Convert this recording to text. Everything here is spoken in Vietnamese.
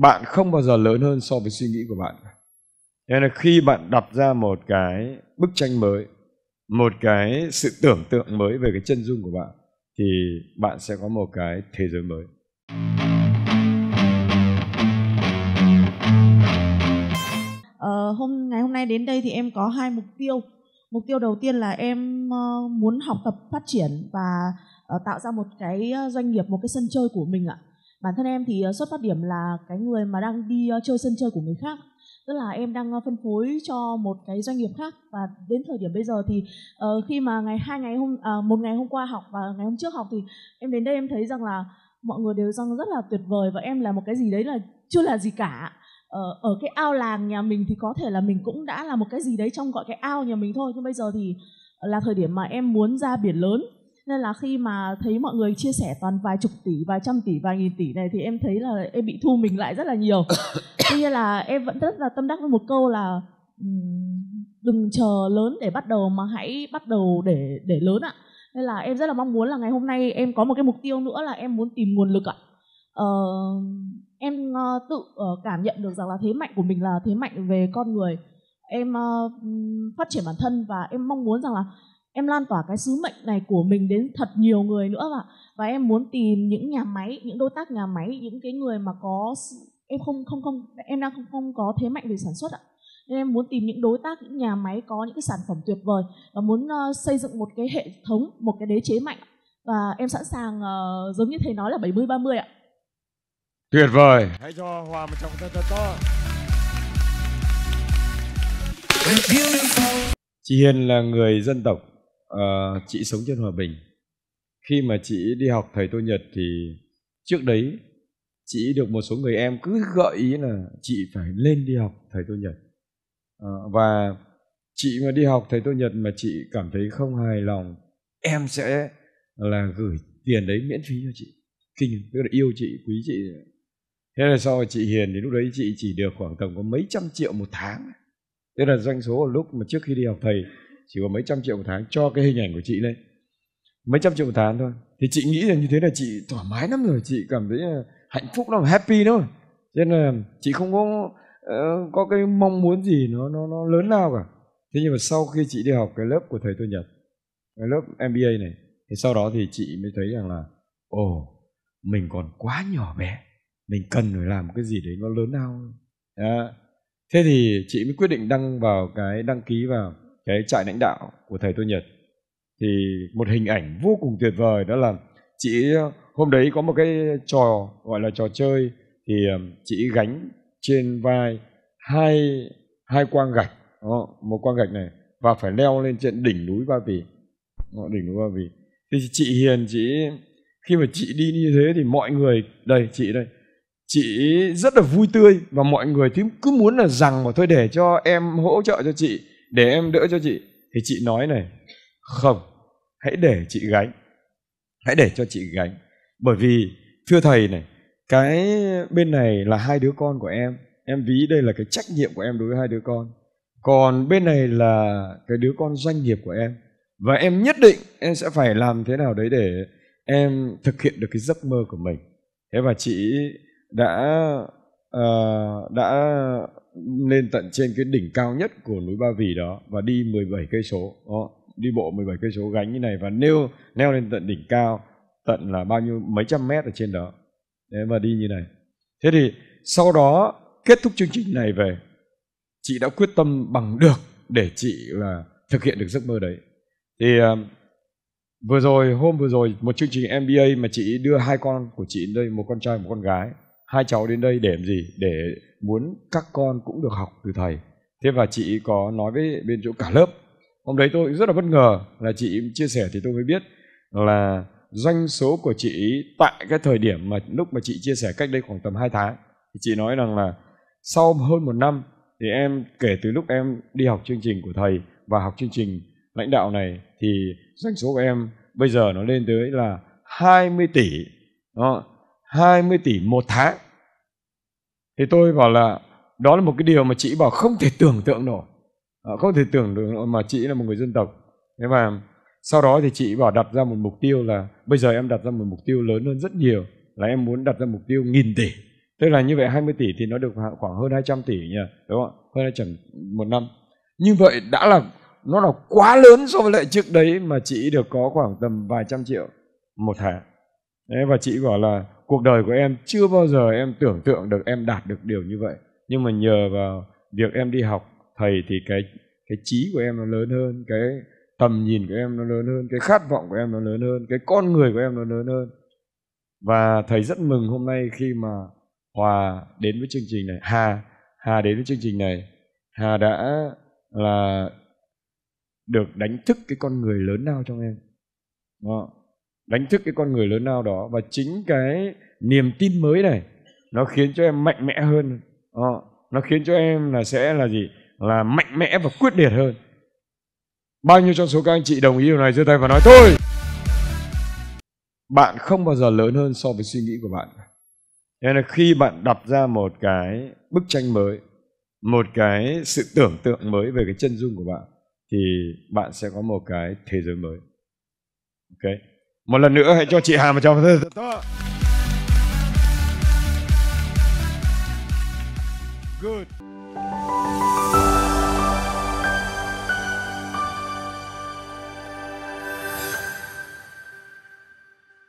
bạn không bao giờ lớn hơn so với suy nghĩ của bạn nên là khi bạn đặt ra một cái bức tranh mới một cái sự tưởng tượng mới về cái chân dung của bạn thì bạn sẽ có một cái thế giới mới ờ, hôm ngày hôm nay đến đây thì em có hai mục tiêu mục tiêu đầu tiên là em ờ, muốn học tập phát triển và ờ, tạo ra một cái ờ, doanh nghiệp một cái sân chơi của mình ạ bản thân em thì ờ, xuất phát điểm là cái người mà đang đi ờ, chơi sân chơi của người khác tức là em đang ờ, phân phối cho một cái doanh nghiệp khác và đến thời điểm bây giờ thì uh, khi mà ngày hai ngày hôm uh, một ngày hôm qua học và ngày hôm trước học thì em đến đây em thấy rằng là mọi người đều rằng rất là tuyệt vời và em là một cái gì đấy là chưa là gì cả ở, ở cái ao làng nhà mình thì có thể là mình cũng đã là một cái gì đấy trong gọi cái ao nhà mình thôi nhưng bây giờ thì là thời điểm mà em muốn ra biển lớn nên là khi mà thấy mọi người chia sẻ toàn vài chục tỷ vài trăm tỷ vài nghìn tỷ này thì em thấy là em bị thu mình lại rất là nhiều tuy nhiên là em vẫn rất là tâm đắc với một câu là đừng chờ lớn để bắt đầu mà hãy bắt đầu để để lớn ạ nên là em rất là mong muốn là ngày hôm nay em có một cái mục tiêu nữa là em muốn tìm nguồn lực ạ ờ, em ờ, tự ờ, cảm nhận được rằng là thế mạnh của mình là thế mạnh về con người em ờ, phát triển bản thân và em mong muốn rằng là em lan tỏa cái sứ mệnh này của mình đến thật nhiều người nữa ạ và em muốn tìm những nhà máy những đối tác nhà máy những cái người mà có em không không không em đang không không có thế mạnh về sản xuất ạ nên em muốn tìm những đối tác những nhà máy có những cái sản phẩm tuyệt vời và muốn uh, xây dựng một cái hệ thống một cái đế chế mạnh và em sẵn sàng uh, giống như thầy nói là 70 30 ạ. Tuyệt vời. Hãy cho Hòa một trọng thật thật to. Chị Hiền là người dân tộc Ờ, chị sống trên hòa bình khi mà chị đi học thầy tô nhật thì trước đấy chị được một số người em cứ gợi ý là chị phải lên đi học thầy tô nhật uh, và chị mà đi học thầy tô nhật mà chị cảm thấy không hài lòng em sẽ là gửi tiền đấy miễn phí cho chị kinh tức là yêu chị quý chị thế là sau chị hiền thì lúc đấy chị chỉ được khoảng tầm có mấy trăm triệu một tháng tức là doanh số ở lúc mà trước khi đi học thầy chỉ có mấy trăm triệu một tháng cho cái hình ảnh của chị lên mấy trăm triệu một tháng thôi thì chị nghĩ rằng như thế là chị thoải mái lắm rồi chị cảm thấy hạnh phúc lắm happy thôi cho nên là chị không có uh, có cái mong muốn gì nó nó nó lớn lao cả thế nhưng mà sau khi chị đi học cái lớp của thầy tôi nhật cái lớp mba này thì sau đó thì chị mới thấy rằng là ồ oh, mình còn quá nhỏ bé mình cần phải làm cái gì đấy nó lớn lao à, thế thì chị mới quyết định đăng vào cái đăng ký vào cái trại lãnh đạo của thầy Tô Nhật thì một hình ảnh vô cùng tuyệt vời đó là chị hôm đấy có một cái trò gọi là trò chơi thì chị gánh trên vai hai hai quang gạch đó, một quang gạch này và phải leo lên trên đỉnh núi Ba Vì đó, đỉnh núi Ba Vì thì chị Hiền chị khi mà chị đi như thế thì mọi người đây chị đây chị rất là vui tươi và mọi người thì cứ muốn là rằng mà thôi để cho em hỗ trợ cho chị để em đỡ cho chị thì chị nói này không hãy để chị gánh hãy để cho chị gánh bởi vì thưa thầy này cái bên này là hai đứa con của em em ví đây là cái trách nhiệm của em đối với hai đứa con còn bên này là cái đứa con doanh nghiệp của em và em nhất định em sẽ phải làm thế nào đấy để em thực hiện được cái giấc mơ của mình thế và chị đã uh, đã lên tận trên cái đỉnh cao nhất của núi Ba Vì đó và đi 17 cây số. Đó, đi bộ 17 cây số gánh như này và nêu leo lên tận đỉnh cao tận là bao nhiêu mấy trăm mét ở trên đó. Thế và đi như này. Thế thì sau đó kết thúc chương trình này về chị đã quyết tâm bằng được để chị là thực hiện được giấc mơ đấy. Thì à, vừa rồi hôm vừa rồi một chương trình MBA mà chị đưa hai con của chị đây một con trai một con gái hai cháu đến đây để làm gì để muốn các con cũng được học từ thầy thế và chị có nói với bên chỗ cả lớp hôm đấy tôi rất là bất ngờ là chị chia sẻ thì tôi mới biết là doanh số của chị tại cái thời điểm mà lúc mà chị chia sẻ cách đây khoảng tầm 2 tháng thì chị nói rằng là sau hơn một năm thì em kể từ lúc em đi học chương trình của thầy và học chương trình lãnh đạo này thì doanh số của em bây giờ nó lên tới là 20 tỷ đó 20 tỷ một tháng. Thì tôi bảo là đó là một cái điều mà chị bảo không thể tưởng tượng nổi. À, không thể tưởng tượng nổi mà chị là một người dân tộc. Thế mà sau đó thì chị bảo đặt ra một mục tiêu là bây giờ em đặt ra một mục tiêu lớn hơn rất nhiều là em muốn đặt ra mục tiêu nghìn tỷ. Tức là như vậy 20 tỷ thì nó được khoảng hơn 200 tỷ nhỉ, đúng không ạ? Hơn 200 một năm. Như vậy đã là nó là quá lớn so với lại trước đấy mà chị được có khoảng tầm vài trăm triệu một tháng Đấy, và chị bảo là cuộc đời của em chưa bao giờ em tưởng tượng được em đạt được điều như vậy. Nhưng mà nhờ vào việc em đi học thầy thì cái cái trí của em nó lớn hơn, cái tầm nhìn của em nó lớn hơn, cái khát vọng của em nó lớn hơn, cái con người của em nó lớn hơn. Và thầy rất mừng hôm nay khi mà Hòa đến với chương trình này, Hà, Hà đến với chương trình này, Hà đã là được đánh thức cái con người lớn nào trong em. không đánh thức cái con người lớn lao đó và chính cái niềm tin mới này nó khiến cho em mạnh mẽ hơn à, nó khiến cho em là sẽ là gì là mạnh mẽ và quyết liệt hơn bao nhiêu trong số các anh chị đồng ý điều này giơ tay và nói tôi bạn không bao giờ lớn hơn so với suy nghĩ của bạn nên là khi bạn đặt ra một cái bức tranh mới một cái sự tưởng tượng mới về cái chân dung của bạn thì bạn sẽ có một cái thế giới mới Okay một lần nữa hãy cho chị Hà một tràng thật to good